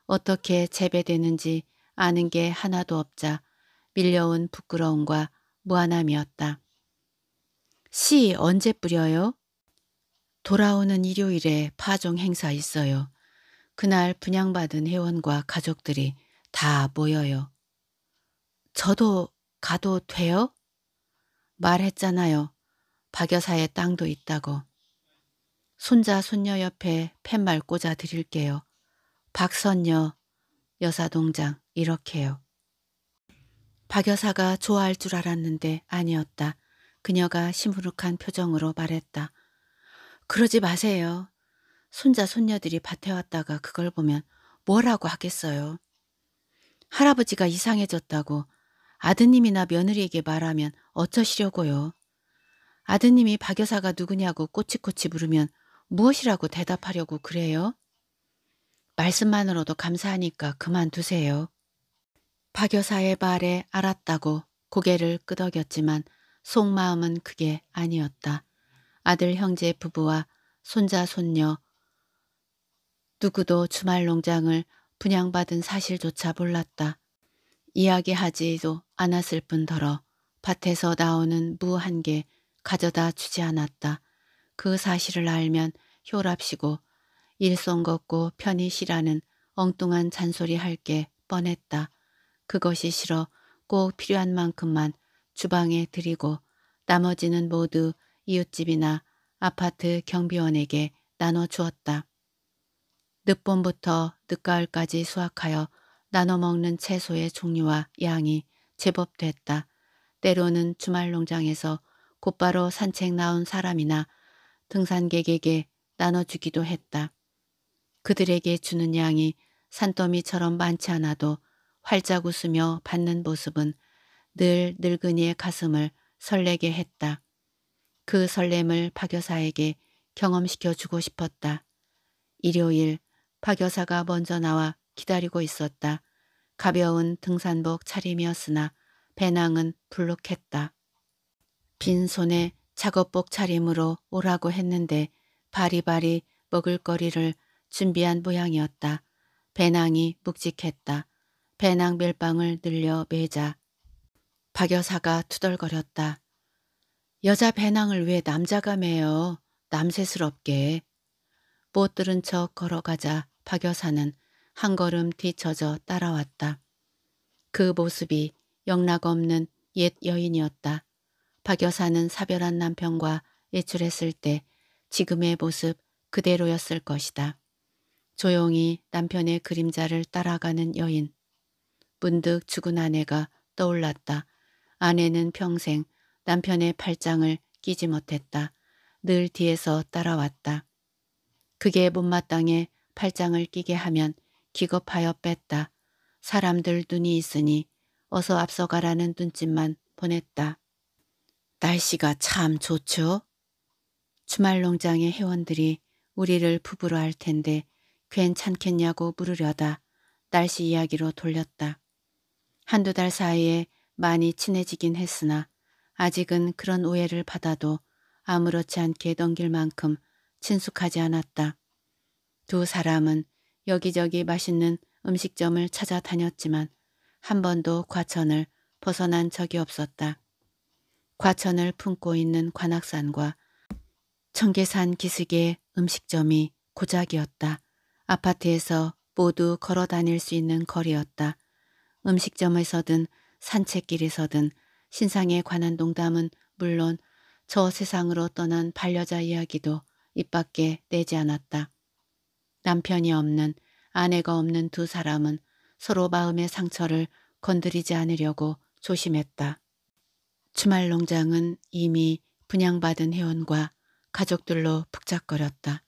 어떻게 재배되는지 아는 게 하나도 없자 밀려온 부끄러움과 무안함이었다. 씨 언제 뿌려요? 돌아오는 일요일에 파종 행사 있어요. 그날 분양받은 회원과 가족들이 다 모여요. 저도 가도 돼요? 말했잖아요. 박 여사의 땅도 있다고. 손자 손녀 옆에 팻말 꽂아 드릴게요. 박선녀, 여사동장 이렇게요. 박 여사가 좋아할 줄 알았는데 아니었다. 그녀가 시무룩한 표정으로 말했다. 그러지 마세요. 손자 손녀들이 밭에 왔다가 그걸 보면 뭐라고 하겠어요. 할아버지가 이상해졌다고 아드님이나 며느리에게 말하면 어쩌시려고요. 아드님이 박 여사가 누구냐고 꼬치꼬치 물으면 무엇이라고 대답하려고 그래요? 말씀만으로도 감사하니까 그만두세요. 박 여사의 말에 알았다고 고개를 끄덕였지만 속마음은 그게 아니었다. 아들 형제 부부와 손자 손녀 누구도 주말 농장을 분양받은 사실조차 몰랐다. 이야기하지도 않았을 뿐더러 밭에서 나오는 무 한 개 가져다 주지 않았다. 그 사실을 알면 효랍시고 일손 걷고 편히 쉬라는 엉뚱한 잔소리 할 게 뻔했다. 그것이 싫어 꼭 필요한 만큼만 주방에 드리고 나머지는 모두 이웃집이나 아파트 경비원에게 나눠주었다. 늦봄부터 늦가을까지 수확하여 나눠먹는 채소의 종류와 양이 제법 됐다. 때로는 주말 농장에서 곧바로 산책 나온 사람이나 등산객에게 나눠주기도 했다. 그들에게 주는 양이 산더미처럼 많지 않아도 활짝 웃으며 받는 모습은 늘 늙은이의 가슴을 설레게 했다. 그 설렘을 박여사에게 경험시켜 주고 싶었다. 일요일 박여사가 먼저 나와 기다리고 있었다. 가벼운 등산복 차림이었으나 배낭은 불룩했다. 빈손에 작업복 차림으로 오라고 했는데 바리바리 먹을거리를 준비한 모양이었다. 배낭이 묵직했다. 배낭 밀방을 늘려 매자. 박 여사가 투덜거렸다. 여자 배낭을 왜 남자가 매어 남새스럽게. 못 들은 척 걸어가자 박 여사는 한 걸음 뒤쳐져 따라왔다. 그 모습이 영락없는 옛 여인이었다. 박 여사는 사별한 남편과 외출했을 때 지금의 모습 그대로였을 것이다. 조용히 남편의 그림자를 따라가는 여인. 문득 죽은 아내가 떠올랐다. 아내는 평생 남편의 팔짱을 끼지 못했다. 늘 뒤에서 따라왔다. 그게 못마땅해 팔짱을 끼게 하면 기겁하여 뺐다. 사람들 눈이 있으니 어서 앞서가라는 눈짓만 보냈다. 날씨가 참 좋죠? 주말 농장의 회원들이 우리를 부부로 할 텐데 괜찮겠냐고 물으려다 날씨 이야기로 돌렸다. 한두 달 사이에 많이 친해지긴 했으나 아직은 그런 오해를 받아도 아무렇지 않게 넘길 만큼 친숙하지 않았다. 두 사람은 여기저기 맛있는 음식점을 찾아 다녔지만 한 번도 과천을 벗어난 적이 없었다. 과천을 품고 있는 관악산과 청계산 기슭의 음식점이 고작이었다. 아파트에서 모두 걸어 다닐 수 있는 거리였다. 음식점에 서든 산책길에 서든 신상에 관한 농담은 물론 저 세상으로 떠난 반려자 이야기도 입 밖에 내지 않았다. 남편이 없는 아내가 없는 두 사람은 서로 마음의 상처를 건드리지 않으려고 조심했다. 주말 농장은 이미 분양받은 회원과 가족들로 북적거렸다.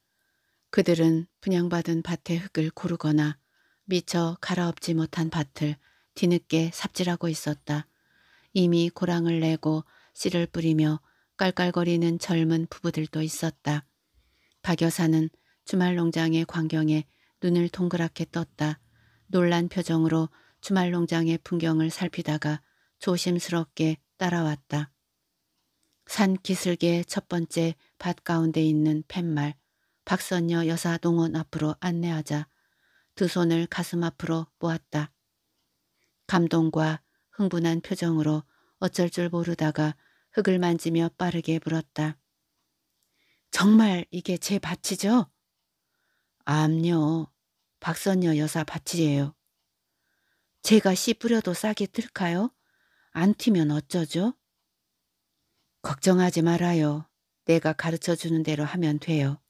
그들은 분양받은 밭의 흙을 고르거나 미처 갈아엎지 못한 밭을 뒤늦게 삽질하고 있었다. 이미 고랑을 내고 씨를 뿌리며 깔깔거리는 젊은 부부들도 있었다. 박 여사는 주말 농장의 광경에 눈을 동그랗게 떴다. 놀란 표정으로 주말 농장의 풍경을 살피다가 조심스럽게 따라왔다. 산 기슭의 첫 번째 밭 가운데 있는 팻말, 박선녀 여사 동원 앞으로 안내하자 두 손을 가슴 앞으로 모았다. 감동과 흥분한 표정으로 어쩔 줄 모르다가 흙을 만지며 빠르게 물었다. 정말 이게 제 밭이죠? 암요. 박선녀 여사 밭이에요. 제가 씨 뿌려도 싹이 뜰까요안 튀면 어쩌죠? 걱정하지 말아요. 내가 가르쳐 주는 대로 하면 돼요.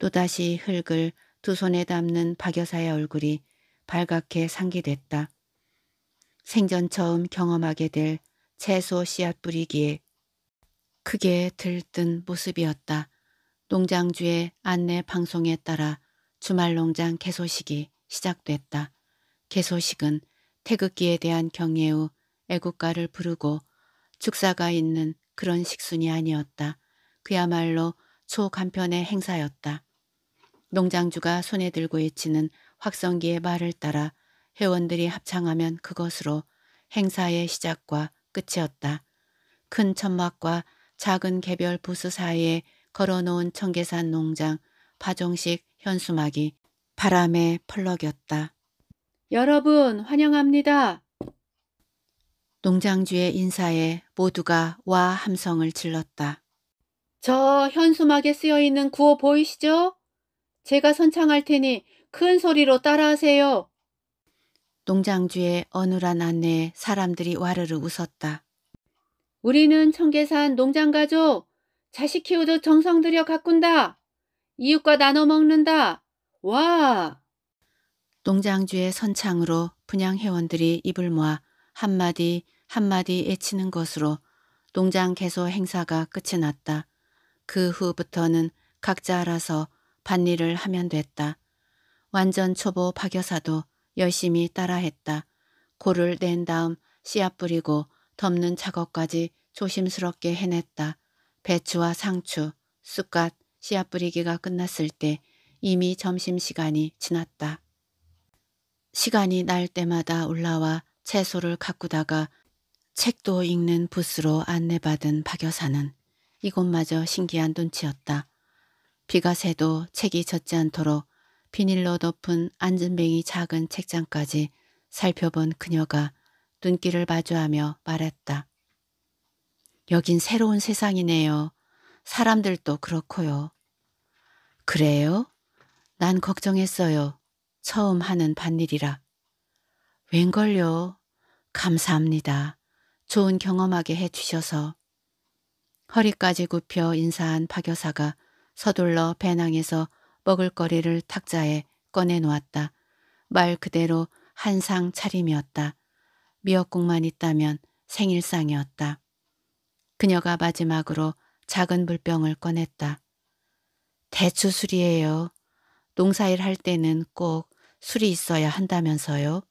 또다시 흙을 두 손에 담는 박여사의 얼굴이 발갛게 상기됐다. 생전 처음 경험하게 될 채소 씨앗 뿌리기에 크게 들뜬 모습이었다. 농장주의 안내 방송에 따라 주말 농장 개소식이 시작됐다. 개소식은 태극기에 대한 경애 후 애국가를 부르고 축사가 있는 그런 식순이 아니었다. 그야말로 초간편의 행사였다. 농장주가 손에 들고 헤치는 확성기의 말을 따라 회원들이 합창하면 그것으로 행사의 시작과 끝이었다. 큰 천막과 작은 개별 부스 사이에 걸어놓은 청계산 농장 파종식 현수막이 바람에 펄럭였다. 여러분 환영합니다. 농장주의 인사에 모두가 와 함성을 질렀다. 저 현수막에 쓰여있는 구호 보이시죠? 제가 선창할 테니 큰 소리로 따라하세요. 농장주의 어눌한 안내에 사람들이 와르르 웃었다. 우리는 청계산 농장가족, 자식 키우듯 정성 들여 가꾼다. 이웃과 나눠 먹는다. 와! 농장주의 선창으로 분양 회원들이 입을 모아 한마디 한마디 외치는 것으로 농장 개소 행사가 끝이 났다. 그 후부터는 각자 알아서 반일을 하면 됐다. 완전 초보 박여사도 열심히 따라했다. 고를 낸 다음 씨앗 뿌리고 덮는 작업까지 조심스럽게 해냈다. 배추와 상추, 쑥갓, 씨앗 뿌리기가 끝났을 때 이미 점심시간이 지났다. 시간이 날 때마다 올라와 채소를 가꾸다가 책도 읽는 부스로 안내받은 박여사는 이곳마저 신기한 눈치였다. 비가 새도 책이 젖지 않도록 비닐로 덮은 앉은뱅이 작은 책장까지 살펴본 그녀가 눈길을 마주하며 말했다. 여긴 새로운 세상이네요. 사람들도 그렇고요. 그래요? 난 걱정했어요. 처음 하는 반일이라. 웬걸요? 감사합니다. 좋은 경험하게 해주셔서. 허리까지 굽혀 인사한 박 여사가 서둘러 배낭에서 먹을거리를 탁자에 꺼내놓았다. 말 그대로 한 상 차림이었다. 미역국만 있다면 생일상이었다. 그녀가 마지막으로 작은 물병을 꺼냈다. 대추 술이에요. 농사일 할 때는 꼭 술이 있어야 한다면서요.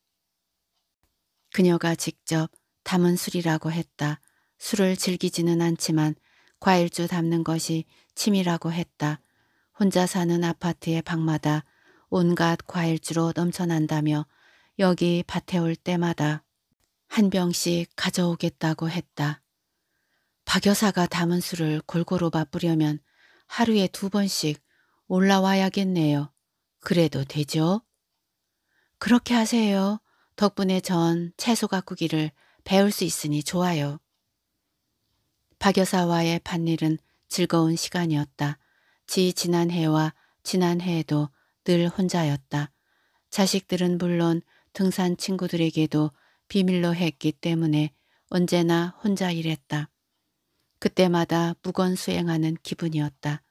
그녀가 직접 담은 술이라고 했다. 술을 즐기지는 않지만 과일주 담는 것이 침이라고 했다. 혼자 사는 아파트의 방마다 온갖 과일주로 넘쳐난다며 여기 밭에 올 때마다 한 병씩 가져오겠다고 했다. 박 여사가 담은 술을 골고루 맛보려면 하루에 두 번씩 올라와야겠네요. 그래도 되죠? 그렇게 하세요. 덕분에 전 채소 가꾸기를 배울 수 있으니 좋아요. 박 여사와의 반일은 즐거운 시간이었다. 지 지난해와 지난해에도 늘 혼자였다. 자식들은 물론 등산 친구들에게도 비밀로 했기 때문에 언제나 혼자 일했다. 그때마다 무건수행하는 기분이었다.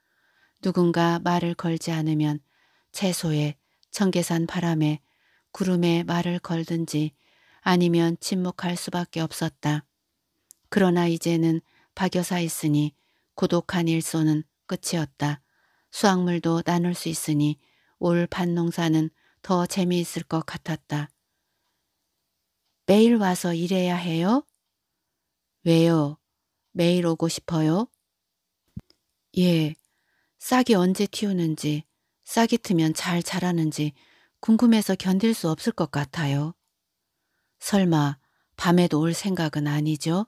누군가 말을 걸지 않으면 채소에 청계산 바람에 구름에 말을 걸든지 아니면 침묵할 수밖에 없었다. 그러나 이제는 박여사 있으니 고독한 일소는 끝이었다. 수확물도 나눌 수 있으니 올 밭농사는 더 재미있을 것 같았다. 매일 와서 일해야 해요? 왜요? 매일 오고 싶어요? 예, 싹이 언제 튀우는지, 싹이 트면 잘 자라는지 궁금해서 견딜 수 없을 것 같아요. 설마 밤에도 올 생각은 아니죠?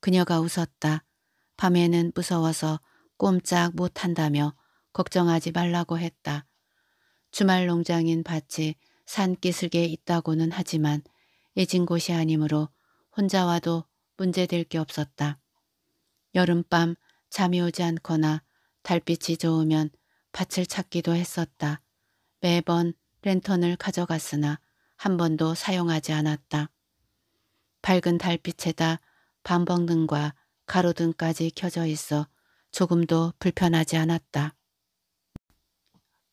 그녀가 웃었다. 밤에는 무서워서 꼼짝 못한다며 걱정하지 말라고 했다. 주말 농장인 밭이 산기슭에 있다고는 하지만 예진 곳이 아니므로 혼자 와도 문제될 게 없었다. 여름밤 잠이 오지 않거나 달빛이 좋으면 밭을 찾기도 했었다. 매번 랜턴을 가져갔으나 한 번도 사용하지 않았다. 밝은 달빛에다 밤벙등과 가로등까지 켜져 있어 조금도 불편하지 않았다.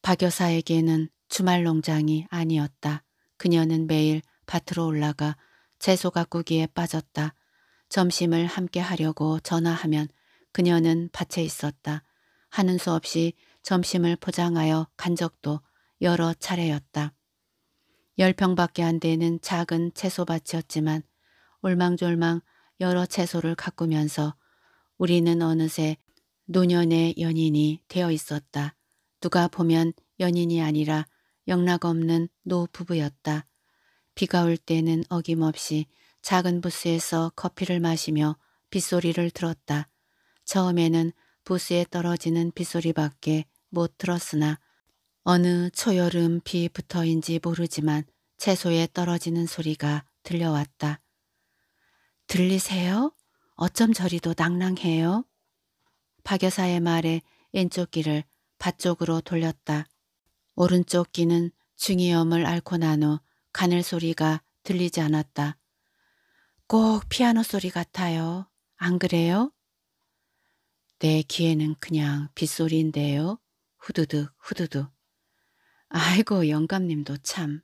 박 여사에게는 주말 농장이 아니었다. 그녀는 매일 밭으로 올라가 채소 가꾸기에 빠졌다. 점심을 함께 하려고 전화하면 그녀는 밭에 있었다. 하는 수 없이 점심을 포장하여 간 적도 여러 차례였다. 열평밖에안 되는 작은 채소밭이었지만 올망졸망 여러 채소를 가꾸면서 우리는 어느새 노년의 연인이 되어 있었다. 누가 보면 연인이 아니라 영락없는 노부부였다. 비가 올 때는 어김없이 작은 부스에서 커피를 마시며 빗소리를 들었다. 처음에는 부스에 떨어지는 빗소리밖에 못 들었으나 어느 초여름 비부터인지 모르지만 채소에 떨어지는 소리가 들려왔다. 들리세요? 어쩜 저리도 낭랑해요? 박 여사의 말에 왼쪽 귀를 밭쪽으로 돌렸다. 오른쪽 귀는 중이염을 앓고 난 후 가늘 소리가 들리지 않았다. 꼭 피아노 소리 같아요. 안 그래요? 내 귀에는 그냥 빗소리인데요. 후두둑 후두둑. 아이고 영감님도 참.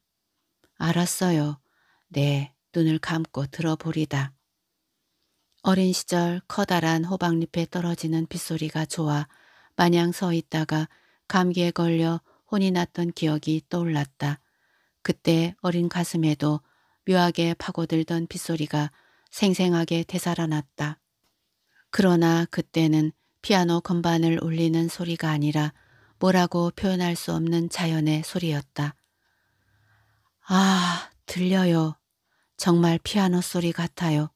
알았어요. 네 눈을 감고 들어보리다. 어린 시절 커다란 호박잎에 떨어지는 빗소리가 좋아 마냥 서 있다가 감기에 걸려 혼이 났던 기억이 떠올랐다. 그때 어린 가슴에도 묘하게 파고들던 빗소리가 생생하게 되살아났다. 그러나 그때는 피아노 건반을 울리는 소리가 아니라 뭐라고 표현할 수 없는 자연의 소리였다. 아, 들려요. 정말 피아노 소리 같아요.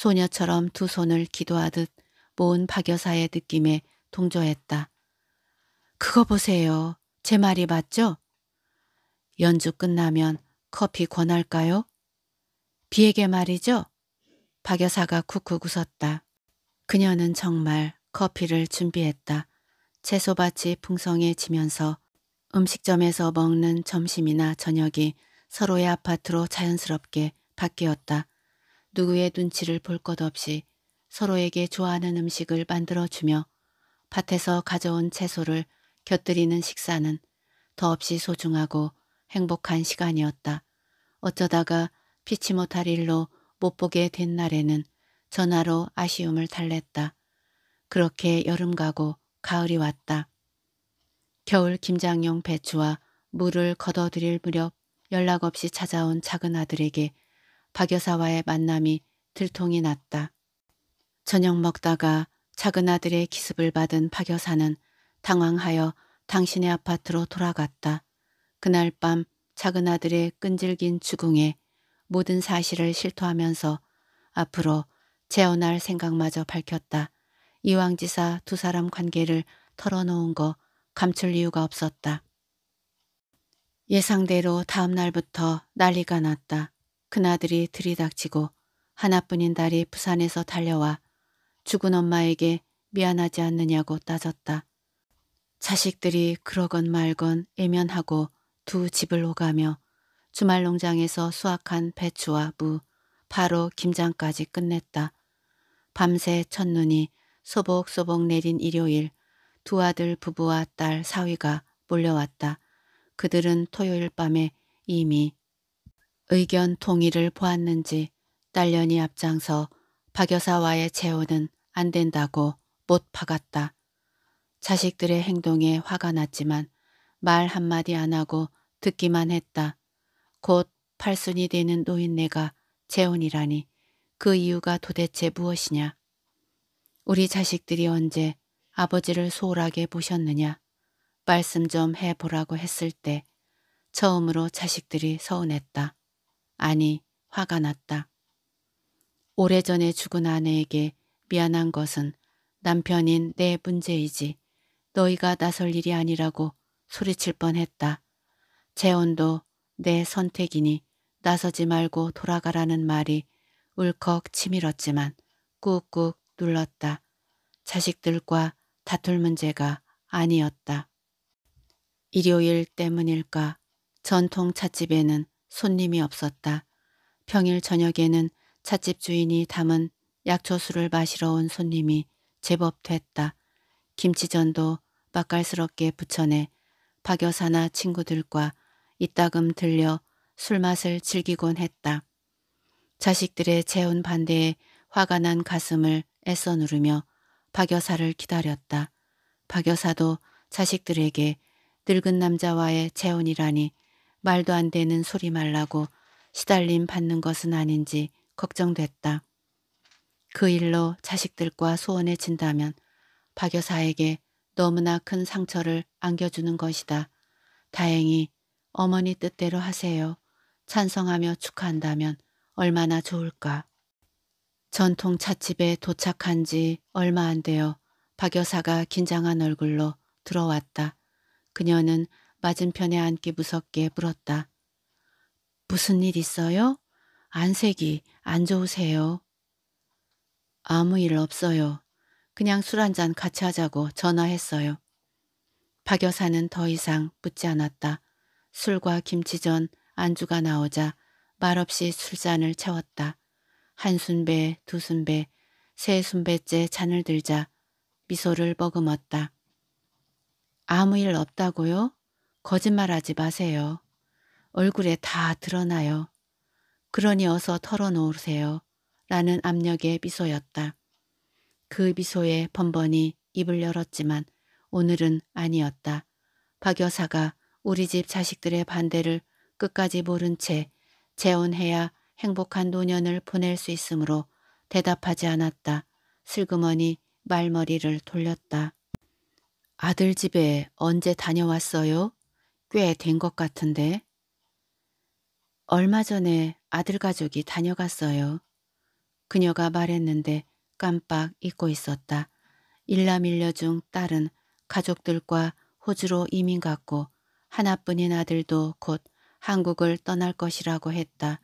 소녀처럼 두 손을 기도하듯 모은 박여사의 느낌에 동조했다. 그거 보세요. 제 말이 맞죠? 연주 끝나면 커피 권할까요? 비에게 말이죠? 박여사가 쿡쿡 웃었다. 그녀는 정말 커피를 준비했다. 채소밭이 풍성해지면서 음식점에서 먹는 점심이나 저녁이 서로의 아파트로 자연스럽게 바뀌었다. 누구의 눈치를 볼 것 없이 서로에게 좋아하는 음식을 만들어주며 밭에서 가져온 채소를 곁들이는 식사는 더없이 소중하고 행복한 시간이었다. 어쩌다가 피치 못할 일로 못 보게 된 날에는 전화로 아쉬움을 달랬다. 그렇게 여름 가고 가을이 왔다. 겨울 김장용 배추와 물을 걷어들일 무렵 연락 없이 찾아온 작은 아들에게 박 여사와의 만남이 들통이 났다. 저녁 먹다가 작은 아들의 기습을 받은 박 여사는 당황하여 당신의 아파트로 돌아갔다. 그날 밤 작은 아들의 끈질긴 추궁에 모든 사실을 실토하면서 앞으로 재혼할 생각마저 밝혔다. 이왕 지사 두 사람 관계를 털어놓은 거 감출 이유가 없었다. 예상대로 다음 날부터 난리가 났다. 큰아들이 들이닥치고 하나뿐인 딸이 부산에서 달려와 죽은 엄마에게 미안하지 않느냐고 따졌다. 자식들이 그러건 말건 애면하고 두 집을 오가며 주말 농장에서 수확한 배추와 무, 바로 김장까지 끝냈다. 밤새 첫눈이 소복소복 내린 일요일 두 아들 부부와 딸 사위가 몰려왔다. 그들은 토요일 밤에 이미 의견 통일을 보았는지 딸년이 앞장서 박 여사와의 재혼은 안 된다고 못 박았다. 자식들의 행동에 화가 났지만 말 한마디 안 하고 듣기만 했다. 곧 팔순이 되는 노인네가 재혼이라니 그 이유가 도대체 무엇이냐. 우리 자식들이 언제 아버지를 소홀하게 보셨느냐. 말씀 좀 해보라고 했을 때 처음으로 자식들이 서운했다. 아니 화가 났다. 오래전에 죽은 아내에게 미안한 것은 남편인 내 문제이지 너희가 나설 일이 아니라고 소리칠 뻔했다. 재혼도 내 선택이니 나서지 말고 돌아가라는 말이 울컥 치밀었지만 꾹꾹 눌렀다. 자식들과 다툴 문제가 아니었다. 일요일 때문일까 전통 찻집에는 손님이 없었다. 평일 저녁에는 찻집 주인이 담은 약초수를 마시러 온 손님이 제법 됐다. 김치전도 맛깔스럽게 부쳐내 박 여사나 친구들과 이따금 들려 술맛을 즐기곤 했다. 자식들의 재혼 반대에 화가 난 가슴을 애써 누르며 박 여사를 기다렸다. 박 여사도 자식들에게 늙은 남자와의 재혼이라니 말도 안 되는 소리 말라고 시달림 받는 것은 아닌지 걱정됐다. 그 일로 자식들과 소원해진다면 박 여사에게 너무나 큰 상처를 안겨주는 것이다. 다행히 어머니 뜻대로 하세요. 찬성하며 축하한다면 얼마나 좋을까. 전통 찻집에 도착한 지 얼마 안 되어 박 여사가 긴장한 얼굴로 들어왔다. 그녀는 맞은편에 앉기 무섭게 물었다. 무슨 일 있어요? 안색이 안 좋으세요? 아무 일 없어요. 그냥 술 한 잔 같이 하자고 전화했어요. 박 여사는 더 이상 묻지 않았다. 술과 김치전, 안주가 나오자 말없이 술잔을 채웠다. 한 순배, 두 순배, 세 순배째 잔을 들자 미소를 머금었다. 아무 일 없다고요? 거짓말하지 마세요. 얼굴에 다 드러나요. 그러니 어서 털어놓으세요. 라는 압력의 미소였다. 그 미소에 번번이 입을 열었지만 오늘은 아니었다. 박 여사가 우리 집 자식들의 반대를 끝까지 모른 채 재혼해야 행복한 노년을 보낼 수 있으므로 대답하지 않았다. 슬그머니 말머리를 돌렸다. 아들 집에 언제 다녀왔어요? 꽤된것 같은데. 얼마 전에 아들 가족이 다녀갔어요. 그녀가 말했는데 깜빡 잊고 있었다. 일남일녀 중 딸은 가족들과 호주로 이민 갔고 하나뿐인 아들도 곧 한국을 떠날 것이라고 했다.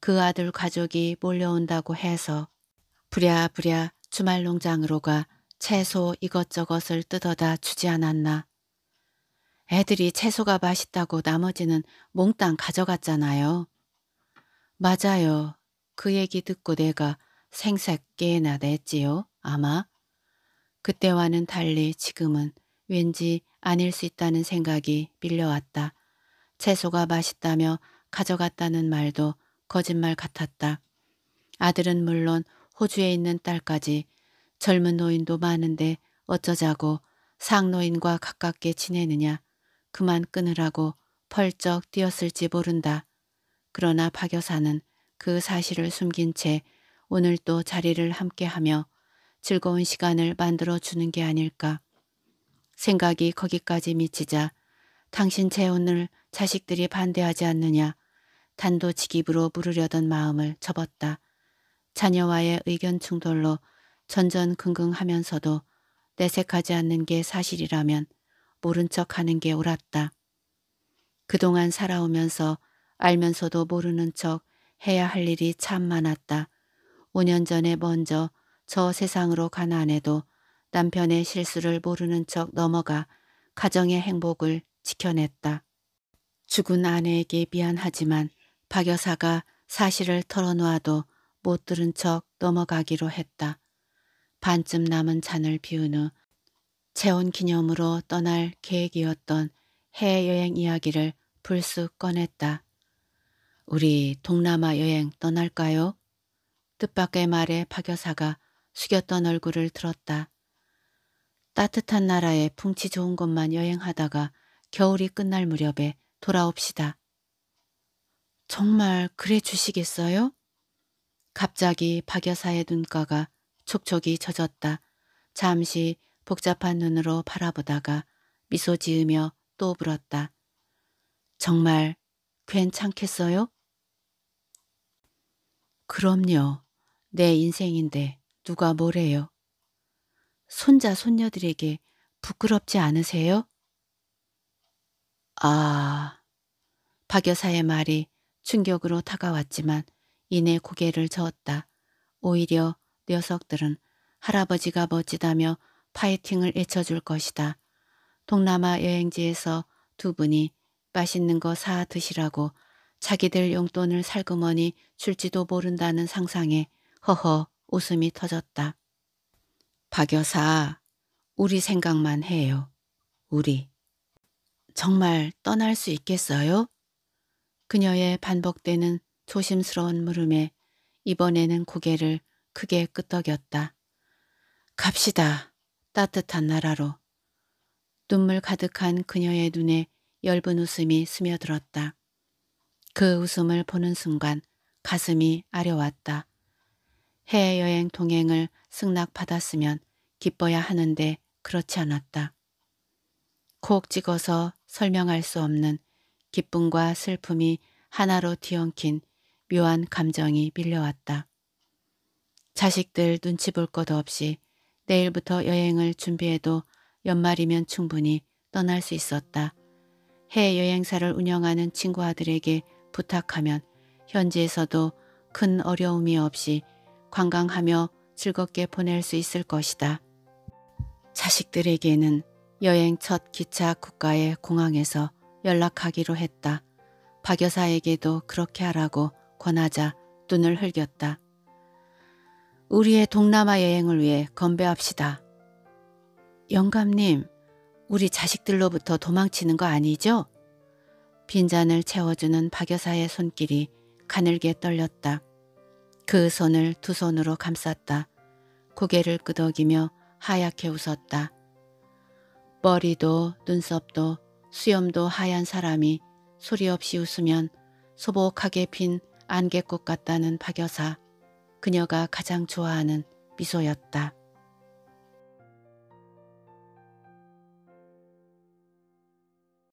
그 아들 가족이 몰려온다고 해서 부랴부랴 주말 농장으로 가 채소 이것저것을 뜯어다 주지 않았나. 애들이 채소가 맛있다고 나머지는 몽땅 가져갔잖아요. 맞아요. 그 얘기 듣고 내가 생색 깨나 냈지요, 아마. 그때와는 달리 지금은 왠지 아닐 수 있다는 생각이 밀려왔다. 채소가 맛있다며 가져갔다는 말도 거짓말 같았다. 아들은 물론 호주에 있는 딸까지 젊은 노인도 많은데 어쩌자고 상노인과 가깝게 지내느냐 그만 끊으라고 펄쩍 뛰었을지 모른다. 그러나 박 여사는 그 사실을 숨긴 채 오늘 또 자리를 함께하며 즐거운 시간을 만들어주는 게 아닐까. 생각이 거기까지 미치자 당신 재혼을 자식들이 반대하지 않느냐 단도직입으로 물으려던 마음을 접었다. 자녀와의 의견 충돌로 전전긍긍하면서도 내색하지 않는 게 사실이라면 모른 척하는 게 옳았다. 그동안 살아오면서 알면서도 모르는 척 해야 할 일이 참 많았다. 5년 전에 먼저 저 세상으로 간 아내도 남편의 실수를 모르는 척 넘어가 가정의 행복을 지켜냈다. 죽은 아내에게 미안하지만 박 여사가 사실을 털어놓아도 못 들은 척 넘어가기로 했다. 반쯤 남은 잔을 비운 후 재혼 기념으로 떠날 계획이었던 해외여행 이야기를 불쑥 꺼냈다. 우리 동남아 여행 떠날까요? 뜻밖의 말에 박여사가 숙였던 얼굴을 들었다. 따뜻한 나라에 풍치 좋은 곳만 여행하다가 겨울이 끝날 무렵에 돌아옵시다. 정말 그래 주시겠어요? 갑자기 박여사의 눈가가 촉촉이 젖었다. 잠시 복잡한 눈으로 바라보다가 미소 지으며 또 물었다. 정말 괜찮겠어요? 그럼요. 내 인생인데 누가 뭐래요. 손자 손녀들에게 부끄럽지 않으세요? 아... 박 여사의 말이 충격으로 다가왔지만 이내 고개를 저었다. 오히려 녀석들은 할아버지가 멋지다며 파이팅을 외쳐줄 것이다. 동남아 여행지에서 두 분이 맛있는 거 사 드시라고 자기들 용돈을 살그머니 줄지도 모른다는 상상에 허허 웃음이 터졌다. 박 여사, 우리 생각만 해요. 우리. 정말 떠날 수 있겠어요? 그녀의 반복되는 조심스러운 물음에 이번에는 고개를 크게 끄덕였다. 갑시다. 따뜻한 나라로. 눈물 가득한 그녀의 눈에 엷은 웃음이 스며들었다. 그 웃음을 보는 순간 가슴이 아려왔다. 해외여행 동행을 승낙받았으면 기뻐야 하는데 그렇지 않았다. 콕 찍어서 설명할 수 없는 기쁨과 슬픔이 하나로 뒤엉킨 묘한 감정이 밀려왔다. 자식들 눈치 볼것도 없이 내일부터 여행을 준비해도 연말이면 충분히 떠날 수 있었다. 해외 여행사를 운영하는 친구 아들에게 부탁하면 현지에서도 큰 어려움이 없이 관광하며 즐겁게 보낼 수 있을 것이다. 자식들에게는 여행 첫 기차 국가의 공항에서 연락하기로 했다. 박 여사에게도 그렇게 하라고 권하자 눈을 흘겼다. 우리의 동남아 여행을 위해 건배합시다. 영감님, 우리 자식들로부터 도망치는 거 아니죠? 빈잔을 채워주는 박여사의 손길이 가늘게 떨렸다. 그 손을 두 손으로 감쌌다. 고개를 끄덕이며 하얗게 웃었다. 머리도 눈썹도 수염도 하얀 사람이 소리 없이 웃으면 소복하게 핀 안개꽃 같다는 박여사. 그녀가 가장 좋아하는 미소였다.